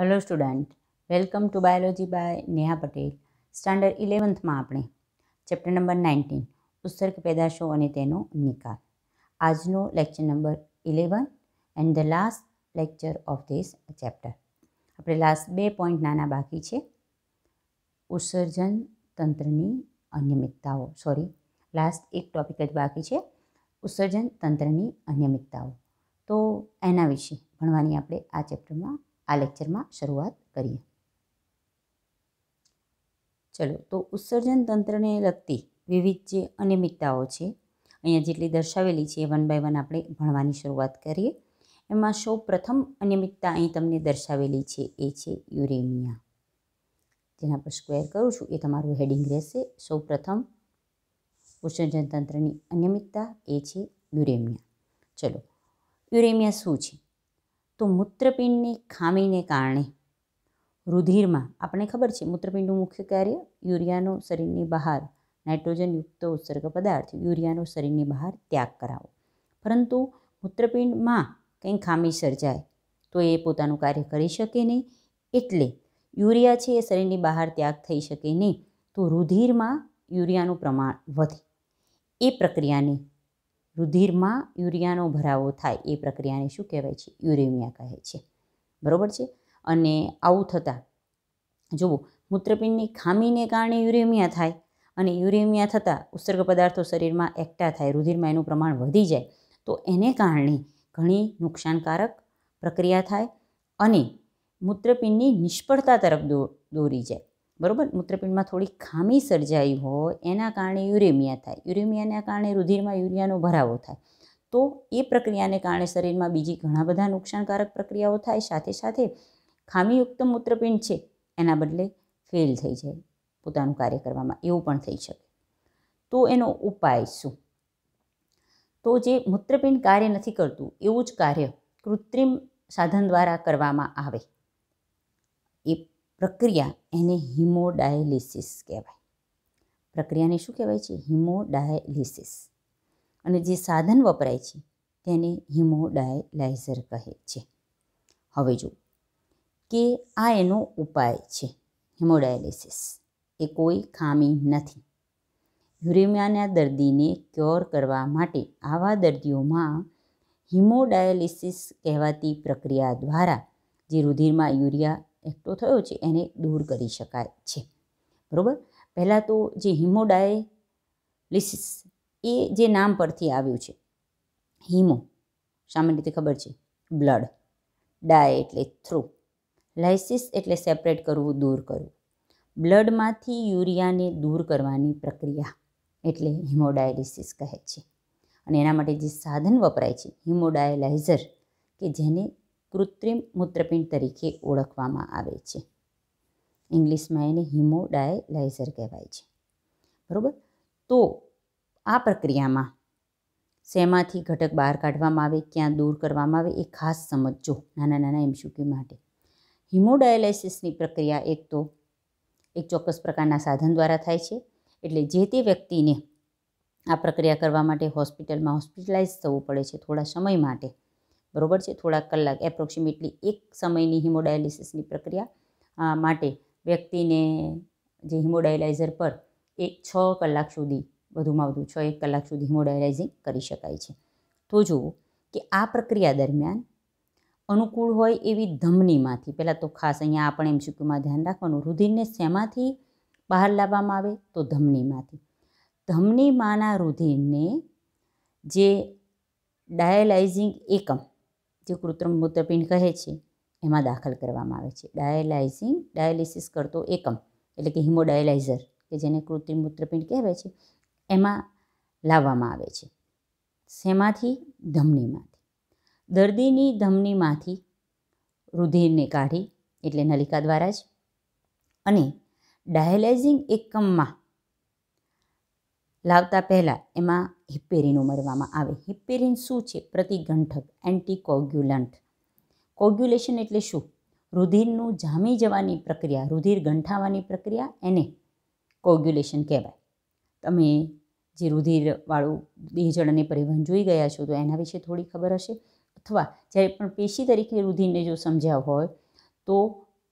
hello student welcome to biology by Neha Patel standard ઇલેવન્થમાં આપણે chapter number nineteen ઉત્સર્ગ પેદાશો અને તેનો નિકાલ આજનો lecture number eleven and the last lecture of this chapter આપણે લાસ્ટ બે પોઈન્ટ નાના બાકી છે ઉત્સર્જન તંત્રની અનિયમિતતાઓ સોરી લાસ્ટ એક ટૉપિક જ બાકી છે ઉત્સર્જન તંત્રની અનિયમિતતાઓ તો એના વિશે ભણવાની આપણે આ ચેપ્ટરમાં આ લેક્ચરમાં શરૂઆત કરીએ ચલો તો ઉત્સર્જન તંત્રને લગતી વિવિધ જે અનિયમિતતાઓ છે અહીંયા જેટલી દર્શાવેલી છે વન બાય વન આપણે ભણવાની શરૂઆત કરીએ એમાં સૌ પ્રથમ અનિયમિતતા અહીં તમને દર્શાવેલી છે એ છે યુરેમિયા જેના પર સ્ક્વેર કરું છું એ તમારું હેડિંગ રહેશે સૌ પ્રથમ ઉત્સર્જન તંત્રની અનિયમિતતા એ છે યુરેમિયા ચલો યુરેમિયા શું છે તો મૂત્રપિંડની ખામીને કારણે રુધિરમાં આપણે ખબર છે મૂત્રપિંડનું મુખ્ય કાર્ય યુરિયાનો શરીરની બહાર નાઇટ્રોજનયુક્ત ઉત્સર્ગ પદાર્થ યુરિયાનો શરીરની બહાર ત્યાગ કરાવો પરંતુ મૂત્રપિંડમાં કંઈ ખામી સર્જાય તો એ પોતાનું કાર્ય કરી શકે નહીં એટલે યુરિયા છે એ શરીરની બહાર ત્યાગ થઈ શકે નહીં તો રુધિરમાં યુરિયાનું પ્રમાણ વધે એ પ્રક્રિયાને રુધિરમાં યુરિયાનો ભરાવો થાય એ પ્રક્રિયાને શું કહેવાય છે યુરેમિયા કહે છે બરાબર છે અને આવું થતાં જુઓ મૂત્રપિંડની ખામીને કારણે યુરેમિયા થાય અને યુરેમિયા થતાં ઉત્સર્ગ પદાર્થો શરીરમાં એકઠા થાય રુધિરમાં એનું પ્રમાણ વધી જાય તો એને કારણે ઘણી નુકસાનકારક પ્રક્રિયા થાય અને મૂત્રપિંડની નિષ્ફળતા તરફ દોરી જાય બરાબર મૂત્રપિંડમાં થોડી ખામી સર્જાઈ હોય એના કારણે યુરેમિયા થાય યુરેમિયાના કારણે રુધિરમાં યુરિયાનો ભરાવો થાય તો એ પ્રક્રિયાને કારણે શરીરમાં બીજી ઘણા બધા નુકસાનકારક પ્રક્રિયાઓ થાય સાથે સાથે ખામીયુક્ત મૂત્રપિંડ છે એના બદલે ફેલ થઈ જાય પોતાનું કાર્ય કરવામાં એવું પણ થઈ શકે તો એનો ઉપાય શું તો જે મૂત્રપિંડ કાર્ય નથી કરતું એવું જ કાર્ય કૃત્રિમ સાધન દ્વારા કરવામાં આવે એ પ્રક્રિયા એને હિમોડાયાલિસિસ કહેવાય પ્રક્રિયાને શું કહેવાય છે હિમોડાયાલિસિસ અને જે સાધન વપરાય છે તેને હિમોડાયલાઇઝર કહે છે હવે જો કે આ એનો ઉપાય છે હિમોડાયાલિસિસ એ કોઈ ખામી નથી યુરેમિયાના દર્દીને ક્યોર કરવા માટે આવા દર્દીઓમાં હિમોડાયાલિસિસ કહેવાતી પ્રક્રિયા દ્વારા જે રુધિરમાં યુરિયા એકઠો થયો છે એને દૂર કરી શકાય છે બરાબર પહેલાં તો જે હિમોડાયલિસિસ એ જે નામ પરથી આવ્યું છે હિમો સામાન્ય રીતે ખબર છે બ્લડ ડાય એટલે થ્રુ લાઇસિસ એટલે સેપરેટ કરવું દૂર કરવું બ્લડમાંથી યુરિયાને દૂર કરવાની પ્રક્રિયા એટલે હિમોડાયાલિસિસ કહે છે અને એના માટે જે સાધન વપરાય છે હિમોડાયલાઇઝર કે જેને કૃત્રિમ મૂત્રપિંડ તરીકે ઓળખવામાં આવે છે ઇંગ્લિશમાં એને હિમોડાયલાઇઝર કહેવાય છે બરાબર તો આ પ્રક્રિયામાં શેમાંથી ઘટક બહાર કાઢવામાં આવે ક્યાં દૂર કરવામાં આવે એ ખાસ સમજો નાના નાના એમસીક્યુ માટે હિમોડાયાલાઇસિસની પ્રક્રિયા એક તો એક ચોક્કસ પ્રકારના સાધન દ્વારા થાય છે એટલે જે તે વ્યક્તિને આ પ્રક્રિયા કરવા માટે હોસ્પિટલમાં હોસ્પિટલાઇઝ થવું પડે છે થોડા સમય માટે બરોબર છે થોડા કલાક એપ્રોક્સિમેટલી એક સમયની હિમોડાયાલિસિસની પ્રક્રિયા માટે વ્યક્તિને જે હિમોડાયલાઇઝર પર એક છ કલાક સુધી વધુમાં વધુ છ એક કલાક સુધી હિમોડાયલાઇઝિંગ કરી શકાય છે તો જુઓ કે આ પ્રક્રિયા દરમિયાન અનુકૂળ હોય એવી ધમનીમાંથી પહેલાં તો ખાસ અહીંયા આપણે એમ શીખ્યુંમાં ધ્યાન રાખવાનું રુધિરને શેમાંથી બહાર લાવવામાં આવે તો ધમનીમાંથી ધમનીમાંના રુધિરને જે ડાયાલાઇઝિંગ એકમ જે કૃત્રિમ મૂત્રપિંડ કહે છે એમાં દાખલ કરવામાં આવે છે ડાયાલાઇઝિંગ ડાયાલિસિસ કરતો એકમ એટલે કે હિમોડાયલાઇઝર કે જેને કૃત્રિમ મૂત્રપિંડ કહેવાય છે એમાં લાવવામાં આવે છે શેમાંથી ધમનીમાંથી દર્દીની ધમનીમાંથી રુધિરને કાઢી એટલે નલિકા દ્વારા જ અને ડાયાલાઇઝિંગ એકમમાં લાવતા પહેલાં એમાં હિપેરિન ઉમેરવામાં આવે હિપેરિન શું છે પ્રતિગંઠક એન્ટીકોગ્યુલન્ટ કોગ્યુલેશન એટલે શું રુધિરનું જામી જવાની પ્રક્રિયા રુધિર ગંઠાવાની પ્રક્રિયા એને કોગ્યુલેશન કહેવાય તમે જે રુધિરવાળું દેહજળ અને પરિવહન જોઈ ગયા છો તો એના વિશે થોડી ખબર હશે અથવા જ્યારે પણ પેશી તરીકે રુધિરને જો સમજ્યા હોય તો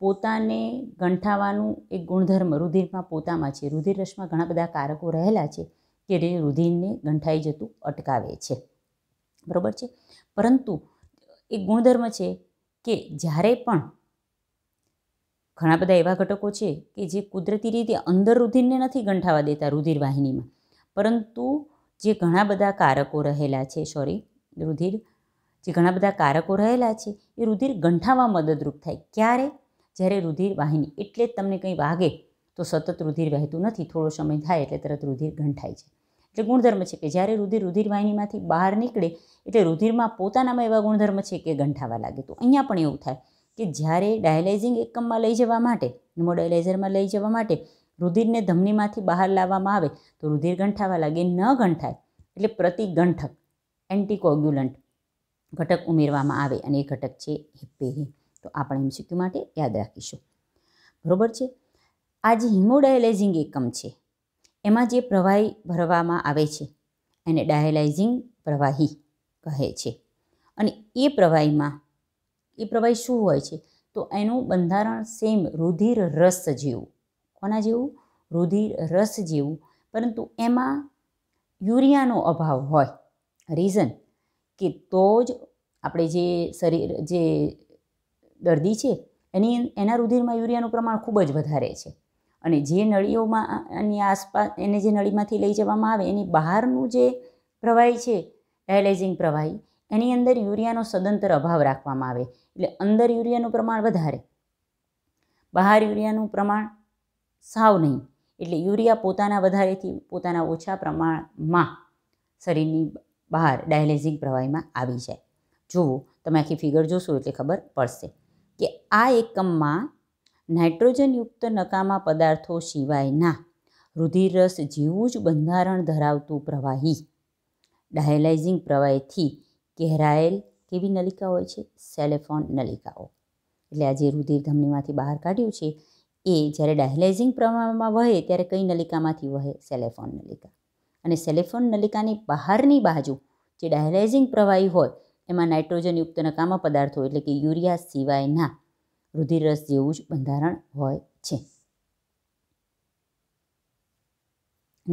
પોતાને ગંઠાવાનું એક ગુણધર્મ રુધિરમાં પોતામાં છે રુધિર રસમાં ઘણા બધા કારકો રહેલા છે કે રુધિરને ગંઠાઈ જતું અટકાવે છે બરાબર છે પરંતુ એક ગુણધર્મ છે કે જ્યારે પણ ઘણા બધા એવા ઘટકો છે કે જે કુદરતી રીતે અંદર રુધિરને નથી ગંઠાવા દેતા રુધિર વાહિનીમાં પરંતુ જે ઘણા બધા કારકો રહેલા છે સોરી રુધિર જે ઘણા બધા કારકો રહેલા છે એ રુધિર ગંઠાવા મદદરૂપ થાય ક્યારે જ્યારે રુધિર વાહિની એટલે જ તમને કંઈ વાગે તો સતત રુધિર વહેતું નથી થોડો સમય થાય એટલે તરત રુધિર ઘંટાય છે એટલે ગુણધર્મ છે કે જ્યારે રુધિર રુધિરવાહિનીમાંથી બહાર નીકળે એટલે રુધિરમાં પોતાનામાં એવા ગુણધર્મ છે કે ગંઠાવા લાગે તો અહીંયા પણ એવું થાય કે જ્યારે ડાયલાઇઝિંગ એકમમાં લઈ જવા માટે હિમોડાયલાઇઝરમાં લઈ જવા માટે રુધિરને ધમનીમાંથી બહાર લાવવામાં આવે તો રુધિર ગંઠાવા લાગે ન ગંઠાય એટલે પ્રતિગંઠક એન્ટીકોગ્યુલન્ટ ઘટક ઉમેરવામાં આવે અને એ ઘટક છે હિપ્પેરી તો આપણે પણ એમસીક્યુ માટે યાદ રાખીશું બરાબર છે આ જે હિમોડાયલાઇઝિંગ એકમ છે એમાં જે પ્રવાહી ભરવામાં આવે છે એને ડાયલાઇઝિંગ પ્રવાહી કહે છે અને એ પ્રવાહીમાં એ પ્રવાહી શું હોય છે તો એનું બંધારણ સેમ રુધિર રસ જેવું કોના જેવું રુધિર રસ જેવું પરંતુ એમાં યુરિયાનો અભાવ હોય રીઝન કે તો જ આપણે જે શરીર જે દર્દી છે એની એના રુધિરમાં યુરિયાનું પ્રમાણ ખૂબ જ વધારે છે અને જે નળીઓમાં એની આસપાસ એને જે નળીમાંથી લઈ જવામાં આવે એની બહારનું જે પ્રવાહી છે ડાયલાઇઝિંગ પ્રવાહી એની અંદર યુરિયાનો સદંતર અભાવ રાખવામાં આવે એટલે અંદર યુરિયાનું પ્રમાણ વધારે બહાર યુરિયાનું પ્રમાણ સાવ નહીં એટલે યુરિયા પોતાના વધારેથી પોતાના ઓછા પ્રમાણમાં શરીરની બહાર ડાયલેઝિંગ પ્રવાહીમાં આવી જાય જુઓ તમે આખી ફિગર જોશો એટલે ખબર પડશે કે આ એકમમાં નાઇટ્રોજનયુક્ત નકામા પદાર્થો સિવાયના રુધિરરસ જેવું જ બંધારણ ધરાવતું પ્રવાહી ડાયલાઇઝિંગ પ્રવાહીથી કહેરાયેલ કેવી નલિકા હોય છે સેલેફોન નલિકાઓ એટલે આ જે રુધિર ધમનીમાંથી બહાર કાઢ્યું છે એ જ્યારે ડાયલાઇઝિંગ પ્રવાહમાં વહે ત્યારે કઈ નલિકામાંથી વહે સેલેફોન નલિકા અને સેલેફોન નલિકાની બહારની બાજુ જે ડાયલાઇઝિંગ પ્રવાહી હોય એમાં નાઇટ્રોજનયુક્ત નકામા પદાર્થો એટલે કે યુરિયા સિવાયના રુધિરરસ જેવું જ બંધારણ હોય છે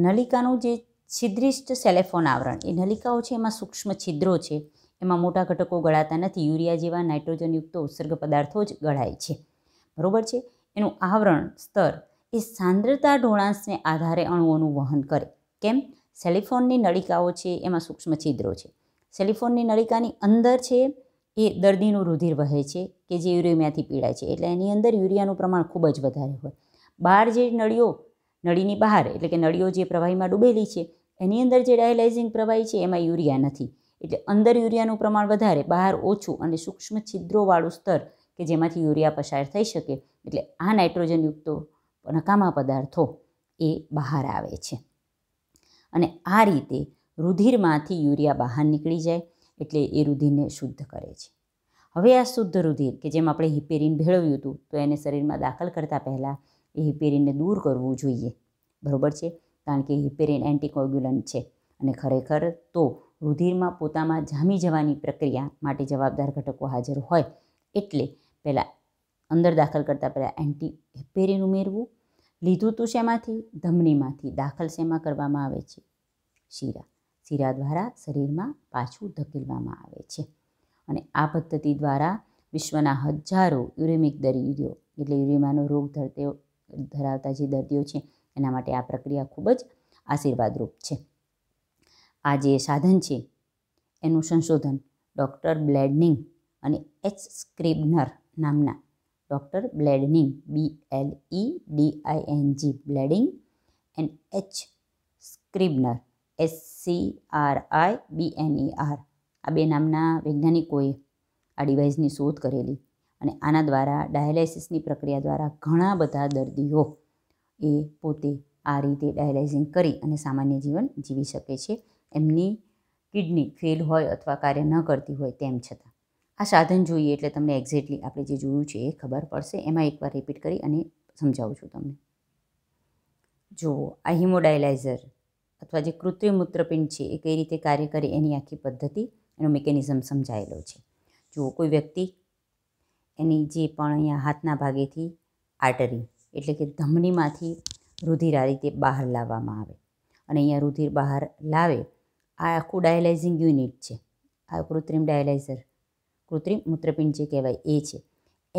નલિકાનું જે છિદ્રિષ્ટ સેલેફોન આવરણ એ નલિકાઓ છે એમાં સૂક્ષ્મ છિદ્રો છે એમાં મોટા ઘટકો ગળાતા નથી યુરિયા જેવા નાઇટ્રોજનયુક્ત ઉત્સર્ગ પદાર્થો જ ગળાય છે બરોબર છે એનું આવરણ સ્તર એ સાંદ્રતા ઢોળાંશને આધારે અણુઓનું વહન કરે કેમ સેલિફોનની નળિકાઓ છે એમાં સૂક્ષ્મ છિદ્રો છે સેલિફોનની નળિકાની અંદર છે એ દર્દીનું રુધિર વહે છે કે જે યુરિયાથી પીડાય છે એટલે એની અંદર યુરિયાનું પ્રમાણ ખૂબ જ વધારે હોય બહાર જે નળીઓ નળીની બહાર એટલે કે નળીઓ જે પ્રવાહીમાં ડૂબેલી છે એની અંદર જે ડાયલાઇઝિંગ પ્રવાહી છે એમાં યુરિયા નથી એટલે અંદર યુરિયાનું પ્રમાણ વધારે બહાર ઓછું અને સૂક્ષ્મ છિદ્રોવાળું સ્તર કે જેમાંથી યુરિયા પસાર થઈ શકે એટલે આ નાઇટ્રોજનયુક્ત નકામા પદાર્થો એ બહાર આવે છે અને આ રીતે રુધિરમાંથી યુરિયા બહાર નીકળી જાય એટલે એ રુધિરને શુદ્ધ કરે છે હવે આ શુદ્ધ રુધિર કે જેમ આપણે હિપેરિન ભેળવ્યું હતું તો એને શરીરમાં દાખલ કરતાં પહેલાં એ હિપેરિનને દૂર કરવું જોઈએ બરાબર છે કારણ કે હિપેરિન એન્ટીકોગ્યુલન્ટ છે અને ખરેખર તો રુધિરમાં પોતામાં જામી જવાની પ્રક્રિયા માટે જવાબદાર ઘટકો હાજર હોય એટલે પહેલાં અંદર દાખલ કરતાં પહેલાં એન્ટી હિપેરિન ઉમેરવું લીધું તું શેમાંથી ધમનીમાંથી દાખલ શેમાં કરવામાં આવે છે શીરા શીરા દ્વારા શરીરમાં પાછું ધકેલવામાં આવે છે અને આ પદ્ધતિ દ્વારા વિશ્વના હજારો યુરેમિક દર્દીઓ એટલે યુરેમાનો રોગ ધરતો ધરાવતા જે દર્દીઓ છે એના માટે આ પ્રક્રિયા ખૂબ જ આશીર્વાદરૂપ છે આ જે સાધન છે એનું સંશોધન ડૉક્ટર બ્લેડનિંગ અને એચ સ્ક્રિબનર નામના doctor Bleding B L E D I N G Bleding and H Scribner S C R I B N E R આ બે નામના વૈજ્ઞાનિકોએ આ ડિવાઇસની શોધ કરેલી અને આના દ્વારા ડાયાલિસિસની પ્રક્રિયા દ્વારા ઘણા બધા દર્દીઓ એ પોતે આ રીતે ડાયાલાઇઝિંગ કરી અને સામાન્ય જીવન જીવી શકે છે એમની કિડની ફેલ હોય અથવા કાર્ય ન કરતી હોય તેમ છતાં આ સાધન જોઈએ એટલે તમને એક્ઝેક્ટલી આપણે જે જોયું છે એ ખબર પડશે એમાં એકવાર રિપીટ કરી અને સમજાવું છું તમને જુઓ આ હિમોડાયલાઇઝર અથવા જે કૃત્રિમ મૂત્રપિંડ છે એ કઈ રીતે કાર્ય કરે એની આખી પદ્ધતિ એનો મિકેનિઝમ સમજાયેલો છે જુઓ કોઈ વ્યક્તિ એની જે પણ અહીંયા હાથના ભાગેથી આર્ટરી એટલે કે ધમનીમાંથી રુધિર આ રીતે બહાર લાવવામાં આવે અને અહીંયા રુધિર બહાર લાવે આ આખું ડાયલાઇઝિંગ યુનિટ છે આ કૃત્રિમ ડાયલાઇઝર કૃત્રિમ મૂત્રપિંડ જે કહેવાય એ છે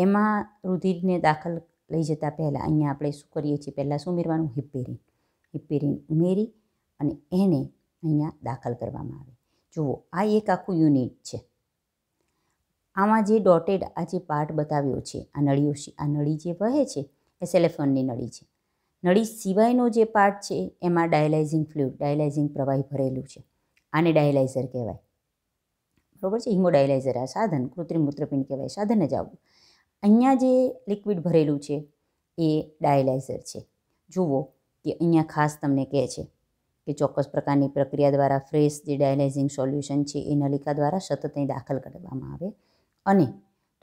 એમાં રુધિરને દાખલ લઈ જતાં પહેલાં અહીંયા આપણે શું કરીએ છીએ પહેલાં શું ઉમેરવાનું હિપ્પેરિન હિપેરિન ઉમેરી અને એને અહીંયા દાખલ કરવામાં આવે જુઓ આ એક આખું યુનિટ છે આમાં જે ડોટેડ આ જે પાર્ટ બતાવ્યો છે આ નળીઓ આ નળી જે વહે છે એ સેલેફોનની નળી છે નળી સિવાયનો જે પાર્ટ છે એમાં ડાયલાઇઝિંગ ફ્લુ ડાયલાઇઝિંગ પ્રવાહી ભરેલું છે આને ડાયલાઇઝર કહેવાય બરાબર છે હિમોડાયલાઇઝર આ સાધન કૃત્રિમ મૂત્રપિંડ કહેવાય સાધન જ આવું અહીંયા જે લિક્વિડ ભરેલું છે એ ડાયલાઇઝર છે જુઓ કે અહીંયા ખાસ તમને કહે છે કે ચોક્કસ પ્રકારની પ્રક્રિયા દ્વારા ફ્રેશ જે ડાયલાઇઝિંગ સોલ્યુશન છે એ નલિકા દ્વારા સતત દાખલ કરવામાં આવે અને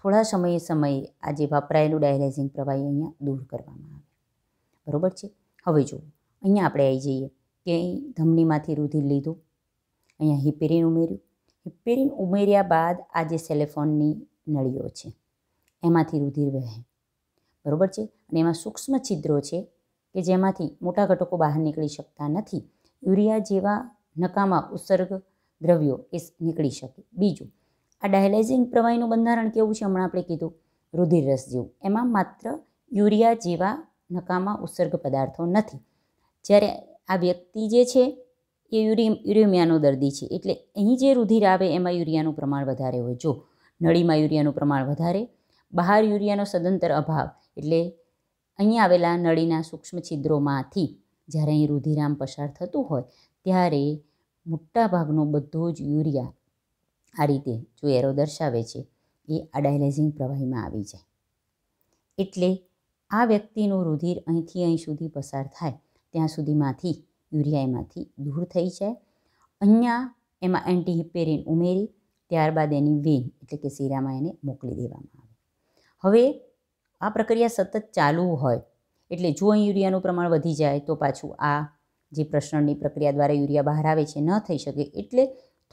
થોડા સમયે સમયે આ જે વપરાયેલું ડાયલાઇઝિંગ પ્રવાહી અહીંયા દૂર કરવામાં આવે બરાબર છે હવે જુઓ અહીંયા આપણે આવી જઈએ કે ધમનીમાંથી રુધિર લીધું અહીંયા હિપેરિન ઉમેર્યું હિપેરિન ઉમેર્યા બાદ આ જે સેલેફોનની નળીઓ છે એમાંથી રુધિર વહે બરાબર છે અને એમાં સૂક્ષ્મ છિદ્રો છે કે જેમાંથી મોટા ઘટકો બહાર નીકળી શકતા નથી યુરિયા જેવા નકામા ઉત્સર્ગ દ્રવ્યો એ નીકળી શકે બીજું આ ડાયલાઇઝિંગ પ્રવાહીનું બંધારણ કેવું છે હમણાં આપણે કીધું રુધિર રસ જેવું એમાં માત્ર યુરિયા જેવા નકામા ઉત્સર્ગ પદાર્થો નથી જ્યારે આ વ્યક્તિ જે છે એ યુરી યુરેમિયાનો દર્દી છે એટલે અહીં જે રુધિર આવે એમાં યુરિયાનું પ્રમાણ વધારે હોય જો નળીમાં યુરિયાનું પ્રમાણ વધારે બહાર યુરિયાનો સદંતર અભાવ એટલે અહીં આવેલા નળીના સૂક્ષ્મ છિદ્રોમાંથી જ્યારે અહીં રુધિરામ પસાર થતું હોય ત્યારે મોટાભાગનો બધો જ યુરિયા આ રીતે જો એરો દર્શાવે છે એ આ ડાયલાઇઝિંગ પ્રવાહીમાં આવી જાય એટલે આ વ્યક્તિનું રુધિર અહીંથી અહીં સુધી પસાર થાય ત્યાં સુધીમાંથી યુરિયા એમાંથી દૂર થઈ જાય અહીંયા એમાં એન્ટીહિપેરિન ઉમેરી ત્યારબાદ એની વેન એટલે કે શીરામાં એને મોકલી દેવામાં આવે હવે આ પ્રક્રિયા સતત ચાલુ હોય એટલે જો અહીં યુરિયાનું પ્રમાણ વધી જાય તો પાછું આ જે પ્રશ્નની પ્રક્રિયા દ્વારા યુરિયા બહાર આવે છે ન થઈ શકે એટલે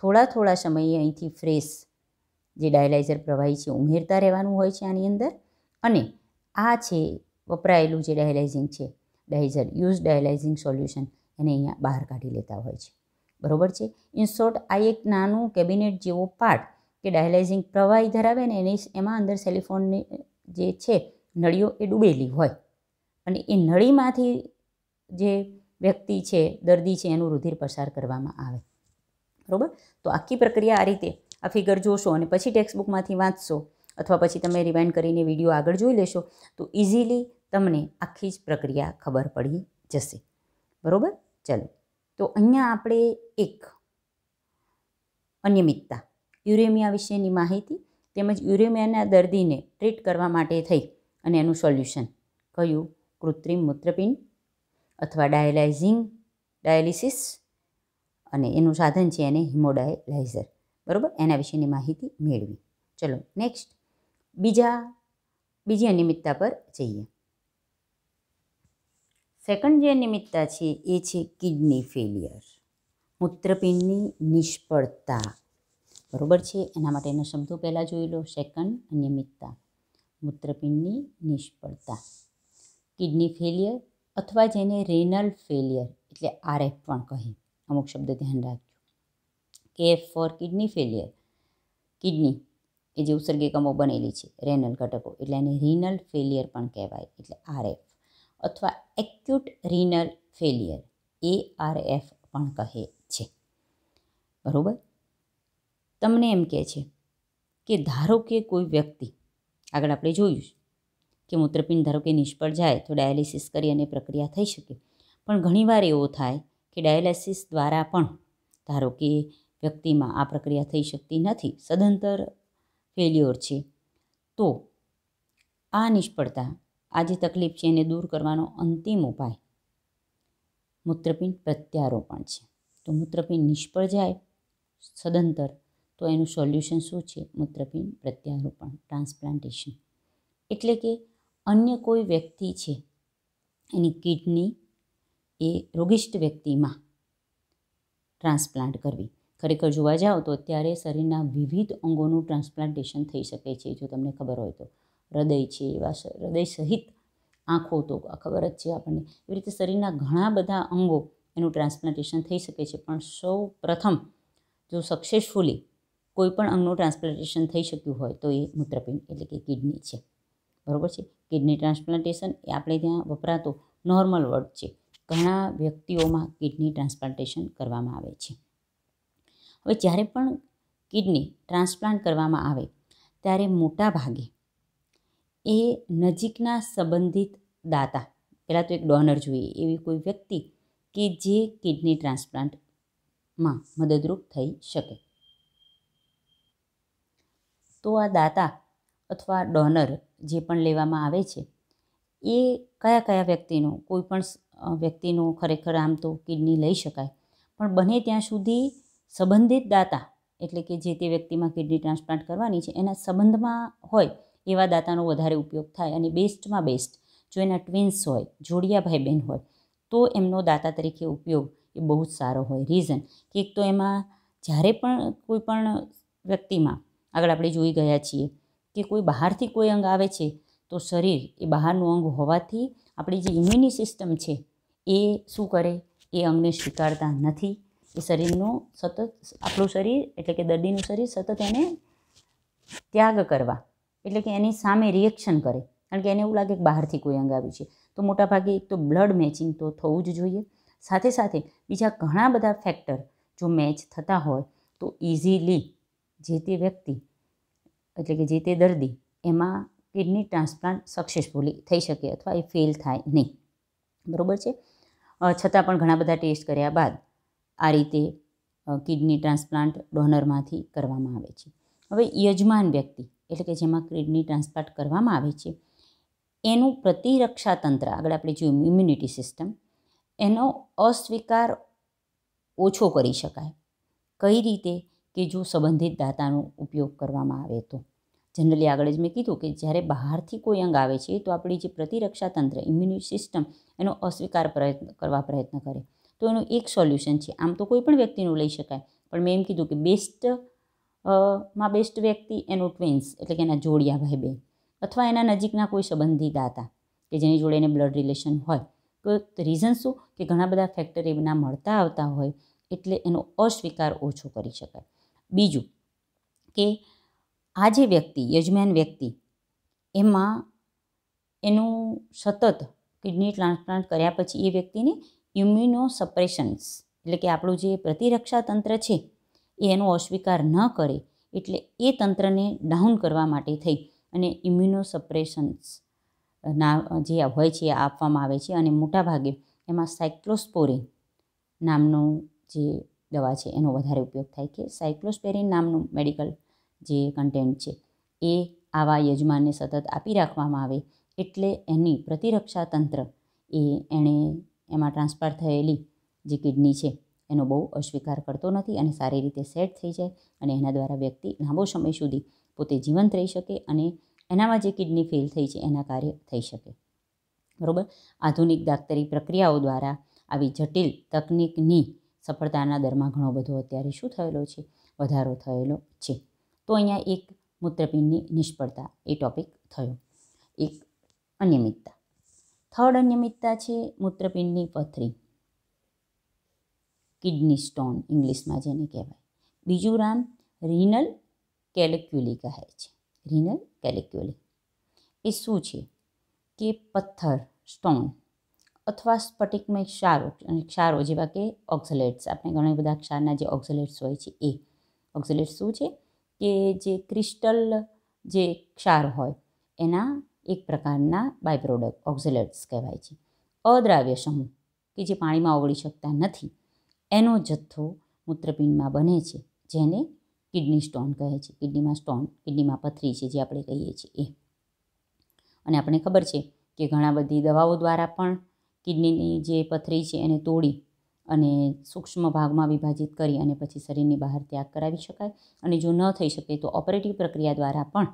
થોડા થોડા સમયે અહીંથી ફ્રેશ જે ડાયલાઇઝર પ્રવાહી છે ઉમેરતા રહેવાનું હોય છે આની અંદર અને આ છે વપરાયેલું જે ડાયલાઇઝિંગ છે ડાયઝર યુઝ ડાયલાઇઝિંગ સોલ્યુશન એને અહીંયા બહાર કાઢી લેતા હોય છે બરોબર છે ઇન શોર્ટ આ એક નાનું કેબિનેટ જેવો પાર્ટ કે ડાયલાઇઝિંગ પ્રવાહી ધરાવે ને એની એમાં અંદર સેલિફોનની જે છે નળીઓ એ ડૂબેલી હોય અને એ નળીમાંથી જે વ્યક્તિ છે દર્દી છે એનું રુધિર પસાર કરવામાં આવે બરાબર તો આખી પ્રક્રિયા આ રીતે આ ફિગર જોશો અને પછી ટેક્સ્ટબુકમાંથી વાંચશો અથવા પછી તમે રિવાઇન્ડ કરીને વિડીયો આગળ જોઈ લેશો તો ઇઝીલી તમને આખી જ પ્રક્રિયા ખબર પડી જશે બરાબર ચાલો તો અહીંયા આપણે એક અનિયમિતતા યુરેમિયા વિશેની માહિતી તેમજ યુરેમિયાના દર્દીને ટ્રીટ કરવા માટે થઈ અને એનું સોલ્યુશન કહ્યું કૃત્રિમ મૂત્રપિંડ અથવા ડાયલાઇઝિંગ ડાયાલિસિસ અને એનું સાધન છે એને હિમોડાયલાઇઝર બરાબર એના વિશેની માહિતી મેળવી ચલો નેક્સ્ટ બીજા બીજી અનિયમિતતા પર જઈએ સેકન્ડ જે અનિયમિતતા છે એ છે કિડની ફેલિયર મૂત્રપિંડની નિષ્ફળતા બરાબર છે એના માટેના શબ્દો પહેલાં જોઈ લો સેકન્ડ અનિયમિતતા મૂત્રપિંડની નિષ્ફળતા કિડની ફેલિયર અથવા જેને રેનલ ફેલિયર એટલે આરએફ પણ કહે અમુક શબ્દ ધ્યાન રાખજો કે ફોર કિડની ફેલિયર કિડની એ જે ઉસર્ગિકમો બનેલી છે રેનલ ઘટકો એટલે એને રિનલ ફેલિયર પણ કહેવાય એટલે આરએફ અથવા એક્યુટ રિનલ ફેલિયર એ આરએફ પણ કહે છે બરાબર તમને એમ કહે છે કે ધારો કે કોઈ વ્યક્તિ આગળ આપણે જોયું કે મૂત્રપિંડ ધારો કે નિષ્ફળ જાય તો ડાયાલિસિસ કરી અને પ્રક્રિયા થઈ શકે પણ ઘણીવાર એવો થાય કે ડાયાલિસિસ દ્વારા પણ ધારો કે વ્યક્તિમાં આ પ્રક્રિયા થઈ શકતી નથી સદંતર ફેલ્યોર છે તો આ નિષ્ફળતા આ જે તકલીફ છે એને દૂર કરવાનો અંતિમ ઉપાય મૂત્રપિંડ પ્રત્યારોપણ છે તો મૂત્રપિંડ નિષ્ફળ જાય સદંતર તો એનું સોલ્યુશન શું છે મૂત્રપિંડ પ્રત્યારોપણ ટ્રાન્સપ્લાન્ટેશન એટલે કે અન્ય કોઈ વ્યક્તિ છે એની કિડની એ રોગિષ્ટ વ્યક્તિમાં ટ્રાન્સપ્લાન્ટ કરવી ખરેખર જોવા જાઓ તો અત્યારે શરીરના વિવિધ અંગોનું ટ્રાન્સપ્લાન્ટેશન થઈ શકે છે જો તમને ખબર હોય તો હૃદય છે એવા હૃદય સહિત આંખો તો ખબર જ છે આપણને એવી રીતે શરીરના ઘણા બધા અંગો એનું ટ્રાન્સપ્લાન્ટેશન થઈ શકે છે પણ સૌ પ્રથમ જો સક્સેસફુલી કોઈપણ અંગનું ટ્રાન્સપ્લાન્ટેશન થઈ શક્યું હોય તો એ મૂત્રપિંડ એટલે કે કિડની છે બરાબર છે કિડની ટ્રાન્સપ્લાન્ટેશન એ આપણે ત્યાં વપરાતો નોર્મલ વર્ડ છે ઘણા વ્યક્તિઓમાં કિડની ટ્રાન્સપ્લાન્ટેશન કરવામાં આવે છે હવે જ્યારે પણ કિડની ટ્રાન્સપ્લાન્ટ કરવામાં આવે ત્યારે મોટા ભાગે એ નજીકના સંબંધિત દાતા પહેલાં તો એક ડોનર જોઈએ એવી કોઈ વ્યક્તિ કે જે કિડની ટ્રાન્સપ્લાન્ટમાં મદદરૂપ થઈ શકે તો આ દાતા અથવા ડોનર જે પણ લેવામાં આવે છે એ કયા કયા વ્યક્તિનું કોઈ પણ વ્યક્તિનું ખરેખર આમ તો કિડની લઈ શકાય પણ બને ત્યાં સુધી સંબંધિત દાતા એટલે કે જે તે વ્યક્તિમાં કિડની ટ્રાન્સપ્લાન્ટ કરવાની છે એના સંબંધમાં હોય એવા દાતાનો વધારે ઉપયોગ થાય અને બેસ્ટમાં બેસ્ટ જો એના ટ્વિન્સ હોય જોડિયા ભાઈ બહેન હોય તો એમનો દાતા તરીકે ઉપયોગ એ બહુ જ સારો હોય રીઝન કે એક તો એમાં જ્યારે પણ કોઈ પણ વ્યક્તિમાં આગળ આપણે જોઈ ગયા છીએ કે કોઈ બહારથી કોઈ અંગ આવે છે તો શરીર એ બહારનું અંગ હોવાથી આપણી જે ઇમ્યુની સિસ્ટમ છે એ શું કરે એ અંગને સ્વીકારતા નથી એ શરીરનું સતત આપણું શરીર એટલે કે દર્દીનું શરીર સતત એને ત્યાગ કરવા એટલે કે એની સામે રિએક્શન કરે કારણ કે એને એવું લાગે કે બહારથી કોઈ અંગ આવ્યું છે તો મોટાભાગે એક તો બ્લડ મેચિંગ તો થવું જ જોઈએ સાથે સાથે બીજા ઘણા બધા ફેક્ટર જો મેચ થતા હોય તો ઇઝીલી જે તે વ્યક્તિ એટલે કે જે તે દર્દી એમાં કિડની ટ્રાન્સપ્લાન્ટ સક્સેસફુલી થઈ શકે અથવા એ ફેલ થાય નહીં બરાબર છે છતાં પણ ઘણા બધા ટેસ્ટ કર્યા બાદ આ રીતે કિડની ટ્રાન્સપ્લાન્ટ ડોનરમાંથી કરવામાં આવે છે હવે યજમાન વ્યક્તિ એટલે કે જેમાં કિડની ટ્રાન્સપ્લાન્ટ કરવામાં આવે છે એનું પ્રતિરક્ષા તંત્ર આગળ આપણે જોયું ઇમ્યુનિટી સિસ્ટમ એનો અસ્વીકાર ઓછો કરી શકાય કઈ રીતે કે જો સંબંધિત દાતાનો ઉપયોગ કરવામાં આવે તો જનરલી આગળ જ મેં કીધું કે જ્યારે બહારથી કોઈ અંગ આવે છે તો આપણી જે પ્રતિરક્ષા તંત્ર ઇમ્યુનિટ સિસ્ટમ એનો અસ્વીકાર પ્રયત્ન કરવા પ્રયત્ન કરે તો એનું એક સોલ્યુશન છે આમ તો કોઈ પણ વ્યક્તિનું લઈ શકાય પણ મેં એમ કીધું કે બેસ્ટ માં બેસ્ટ વ્યક્તિ એનું ટ્વિન્સ એટલે કે એના જોડિયા ભાઈ બહેન અથવા એના નજીકના કોઈ સંબંધી દાતા કે જેની જોડે એને બ્લડ રિલેશન હોય તો રીઝન શું કે ઘણા બધા ફેક્ટર એના મળતા આવતા હોય એટલે એનો અસ્વીકાર ઓછો કરી શકાય બીજું કે આ જે વ્યક્તિ યજમાન વ્યક્તિ એમાં એનું સતત કિડની ટ્રાન્સપ્લાન્ટ કર્યા પછી એ વ્યક્તિને ઇમ્યુનો સપ્રેશન્સ એટલે કે આપણું જે પ્રતિરક્ષા તંત્ર છે એ એનો અસ્વીકાર ન કરે એટલે એ તંત્રને ડાઉન કરવા માટે થઈ અને ઇમ્યુનો સપ્રેશન્સ ના જે હોય છે આપવામાં આવે છે અને મોટાભાગે એમાં સાયક્લોસ્પોરિન નામનું જે દવા છે એનો વધારે ઉપયોગ થાય કે સાયક્લોસ્પેરિન નામનું મેડિકલ જે કન્ટેન્ટ છે એ આવા યજમાનને સતત આપી રાખવામાં આવે એટલે એની પ્રતિરક્ષા તંત્ર એ એણે એમાં ટ્રાન્સફર થયેલી જે કિડની છે એનો બહુ અસ્વીકાર કરતો નથી અને સારી રીતે સેટ થઈ જાય અને એના દ્વારા વ્યક્તિ લાંબો સમય સુધી પોતે જીવંત રહી શકે અને એનામાં જે કિડની ફેલ થઈ છે એના કાર્ય થઈ શકે બરાબર આધુનિક દાક્તરી પ્રક્રિયાઓ દ્વારા આવી જટિલ તકનિકની સફળતાના દરમાં ઘણો બધો અત્યારે શું થયેલો છે વધારો થયેલો છે તો અહીંયા એક મૂત્રપિંડની નિષ્ફળતા એ ટોપિક થયો એક અનિયમિતતા થર્ડ અનિયમિતતા છે મૂત્રપિંડની પથરી કિડની સ્ટોન ઇંગ્લિશમાં જેને કહેવાય બીજું રામ રિનલ કેલેક્યુલી કહે છે રિનલ કેલેક્યુલી એ શું છે કે પથ્થર સ્ટોન અથવા સ્ફટિકમય ક્ષારો અને ક્ષારો જેવા કે ઓક્ઝલેટ્સ આપણે ઘણા બધા ક્ષારના જે ઓક્ઝલેટ્સ હોય છે એ ઓક્ઝલેટ્સ શું છે કે જે ક્રિસ્ટલ જે ક્ષાર હોય એના એક પ્રકારના બાય પ્રોડક્ટ ઓક્ઝિલેટ્સ કહેવાય છે અદ્રાવ્ય સમૂહ કે જે પાણીમાં ઓગળી શકતા નથી એનો જથ્થો મૂત્રપિંડમાં બને છે જેને કિડની સ્ટોન કહે છે કિડનીમાં સ્ટોન કિડનીમાં પથરી છે જે આપણે કહીએ છીએ એ અને આપણને ખબર છે કે ઘણા બધી દવાઓ દ્વારા પણ કિડનીની જે પથરી છે એને તોડી અને સૂક્ષ્મ ભાગમાં વિભાજિત કરી અને પછી શરીરની બહાર ત્યાગ કરાવી શકાય અને જો ન થઈ શકે તો ઓપરેટિવ પ્રક્રિયા દ્વારા પણ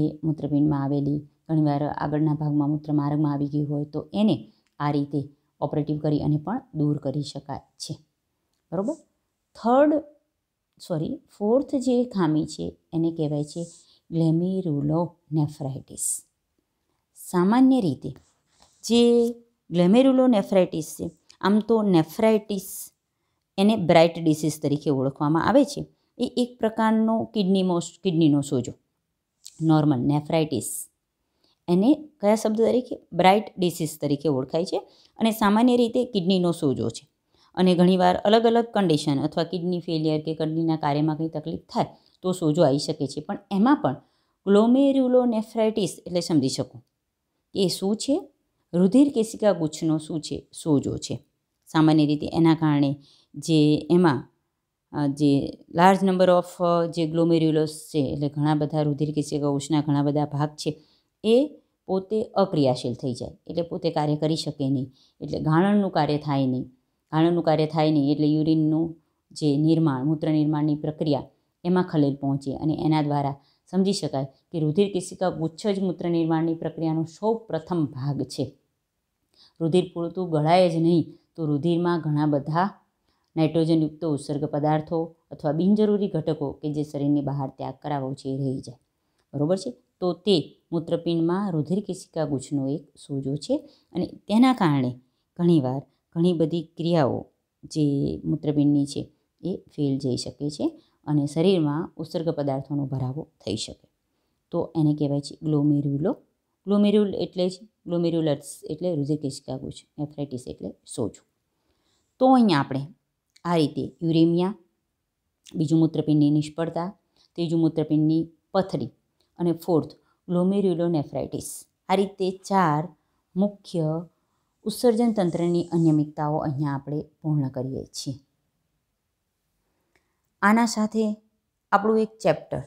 એ મૂત્રપિંડમાં આવેલી ઘણીવાર આગળના ભાગમાં મૂત્રમાર્ગમાં આવી ગઈ હોય તો એને આ રીતે ઓપરેટિવ કરી અને પણ દૂર કરી શકાય છે બરાબર થર્ડ સોરી ફોર્થ જે ખામી છે એને કહેવાય છે ગ્લેમીરુલો નેફ્રાઇટિસ સામાન્ય રીતે જે ગ્લેમેરુલો નેફ્રાઇટિસ છે આમ તો નેફ્રાઇટિસ એને બ્રાઇટ ડિસીઝ તરીકે ઓળખવામાં આવે છે એ એક પ્રકારનો કિડની કિડનીમો કિડનીનો સોજો નોર્મલ નેફ્રાઇટિસ એને કયા શબ્દ તરીકે બ્રાઇટ ડિસીઝ તરીકે ઓળખાય છે અને સામાન્ય રીતે કિડનીનો સોજો છે અને ઘણીવાર અલગ અલગ કન્ડિશન અથવા કિડની ફેલિયર કે કિડનીના કાર્યમાં કંઈ તકલીફ થાય તો સોજો આવી શકે છે પણ એમાં પણ નેફ્રાઇટિસ એટલે સમજી શકો એ શું છે રુધિર કેશિકા ગુચ્છનો શું છે સોજો છે સામાન્ય રીતે એના કારણે જે એમાં જે લાર્જ નંબર ઓફ જે ગ્લોમેર્યુલસ છે એટલે ઘણા બધા રુધિર કેશિકા ગુચ્છના ઘણા બધા ભાગ છે એ પોતે અક્રિયાશીલ થઈ જાય એટલે પોતે કાર્ય કરી શકે નહીં એટલે ગાળણનું કાર્ય થાય નહીં ગાળણનું કાર્ય થાય નહીં એટલે યુરિનનું જે નિર્માણ મૂત્ર નિર્માણની પ્રક્રિયા એમાં ખલેલ પહોંચે અને એના દ્વારા સમજી શકાય કે રુધિર કેશિકા ગુચ્છ જ મૂત્ર નિર્માણની પ્રક્રિયાનો સૌ પ્રથમ ભાગ છે રુધિર પૂરતું ગળાય જ નહીં તો રુધિરમાં ઘણા બધા નાઇટ્રોજનયુક્ત ઉત્સર્ગ પદાર્થો અથવા બિનજરૂરી ઘટકો કે જે શરીરની બહાર ત્યાગ કરાવવો છે એ રહી જાય બરાબર છે તો તે મૂત્રપિંડમાં રુધિર કેશિકા ગુચ્છનો એક સોજો છે અને તેના કારણે ઘણીવાર ઘણી બધી ક્રિયાઓ જે મૂત્રપિંડની છે એ ફેલ જઈ શકે છે અને શરીરમાં ઉત્સર્ગ પદાર્થોનો ભરાવો થઈ શકે તો એને કહેવાય છે ગ્લોમેર્યુલો ગ્લોમેર્યુલ એટલે ગ્લોમેરુલર્સ એટલે રુધિરકેશિકાગુ છે નેફ્રાઇટીસ એટલે સોજો તો અહીંયા આપણે આ રીતે યુરેમિયા બીજું મૂત્રપિંડની નિષ્ફળતા ત્રીજું મૂત્રપિંડની પથરી અને ફોર્થ ગ્લોમેર્યુલોનેફ્રાઇટીસ આ રીતે ચાર મુખ્ય ઉત્સર્જન તંત્રની અનિયમિતતાઓ અહીંયા આપણે પૂર્ણ કરીએ છીએ આના સાથે આપણું એક ચેપ્ટર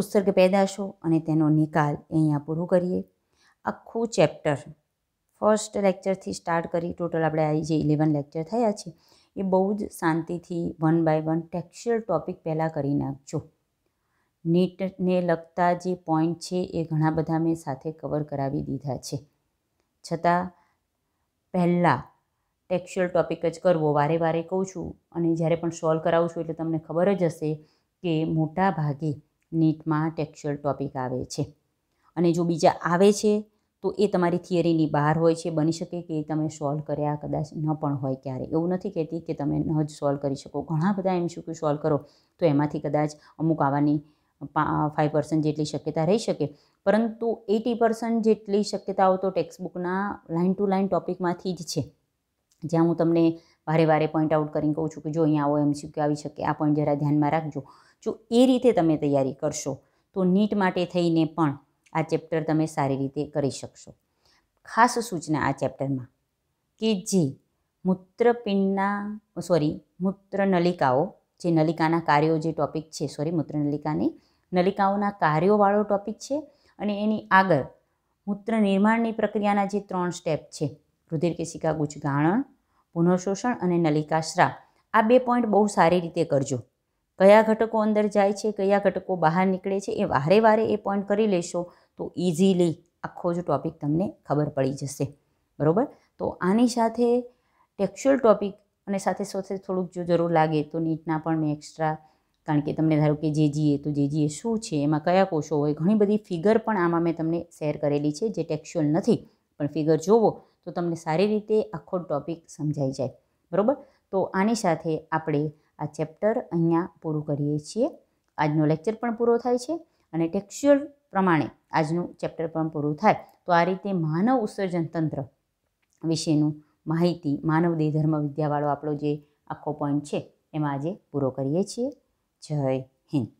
ઉત્સર્ગ પેદાશો અને તેનો નિકાલ અહીંયા પૂરું કરીએ આખું ચેપ્ટર ફર્સ્ટ લેક્ચરથી સ્ટાર્ટ કરી ટોટલ આપણે આવી જે ઇલેવન લેક્ચર થયા છે એ બહુ જ શાંતિથી one by one textual topic પહેલાં કરી નાખજો નીટને લગતા જે પોઈન્ટ છે એ ઘણા બધા મેં સાથે કવર કરાવી દીધા છે છતાં પહેલાં ટેક્સ્ચ્યુઅલ ટોપિક જ કરવો વારે વારે કહું છું અને જ્યારે પણ સોલ્વ કરાવું છું એટલે તમને ખબર જ હશે કે મોટા ભાગે નીટમાં ટેક્સ્ચ્યુઅલ ટોપિક આવે છે અને જો બીજા આવે છે તો એ તમારી થિયરીની બહાર હોય છે બની શકે કે એ તમે સોલ્વ કર્યા કદાચ ન પણ હોય ક્યારે એવું નથી કહેતી કે તમે ન જ સોલ્વ કરી શકો ઘણા બધા એમ એમસીક્યુ સોલ્વ કરો તો એમાંથી કદાચ અમુક આવવાની ફાઇવ પર્સન્ટ જેટલી શક્યતા રહી શકે પરંતુ એટી પર્સન્ટ જેટલી શક્યતાઓ તો ટેક્સ્ટબુકના લાઇન ટુ લાઇન ટોપિકમાંથી જ છે જ્યાં હું તમને વારે વારે પોઈન્ટ આઉટ કરીને કહું છું કે જો અહીંયા આવો એમ એમસીક્યુ આવી શકે આ પોઈન્ટ જરા ધ્યાનમાં રાખજો જો એ રીતે તમે તૈયારી કરશો તો નીટ માટે થઈને પણ આ ચેપ્ટર તમે સારી રીતે કરી શકશો ખાસ સૂચના આ ચેપ્ટરમાં કે જે મૂત્રપિંડના સોરી મૂત્ર નલિકાઓ જે નલિકાના કાર્યો જે ટૉપિક છે સોરી મૂત્ર નલિકાની નલિકાઓના કાર્યોવાળો ટૉપિક છે અને એની આગળ મૂત્ર નિર્માણની પ્રક્રિયાના જે ત્રણ સ્ટેપ છે રુધિર કેશિકા ગુચ્છ ગાણણ પુનઃશોષણ અને નલિકા આ બે પોઈન્ટ બહુ સારી રીતે કરજો કયા ઘટકો અંદર જાય છે કયા ઘટકો બહાર નીકળે છે એ વારે વારે એ પોઈન્ટ કરી લેશો તો ઇઝીલી આખો જ ટૉપિક તમને ખબર પડી જશે બરાબર તો આની સાથે ટેક્સ્યુઅલ ટૉપિક અને સાથે સાથે થોડુંક જો જરૂર લાગે તો નીટના પણ મેં એક્સ્ટ્રા કારણ કે તમને ધારો કે જે જીએ તો જે જીએ શું છે એમાં કયા કોષો હોય ઘણી બધી ફિગર પણ આમાં મેં તમને શેર કરેલી છે જે ટેક્સ્યુઅલ નથી પણ ફિગર જોવો તો તમને સારી રીતે આખો ટૉપિક સમજાઈ જાય બરાબર તો આની સાથે આપણે આ ચેપ્ટર અહીંયા પૂરું કરીએ છીએ આજનો લેક્ચર પણ પૂરો થાય છે અને ટેક્સ્યુઅલ પ્રમાણે આજનું ચેપ્ટર પણ પૂરું થાય તો આ રીતે માનવ ઉત્સર્જન તંત્ર વિશેનું માહિતી માનવ દેહ ધર્મ વિદ્યાવાળો આપણો જે આખો પોઈન્ટ છે એમાં આજે પૂરો કરીએ છીએ જય હિન્દ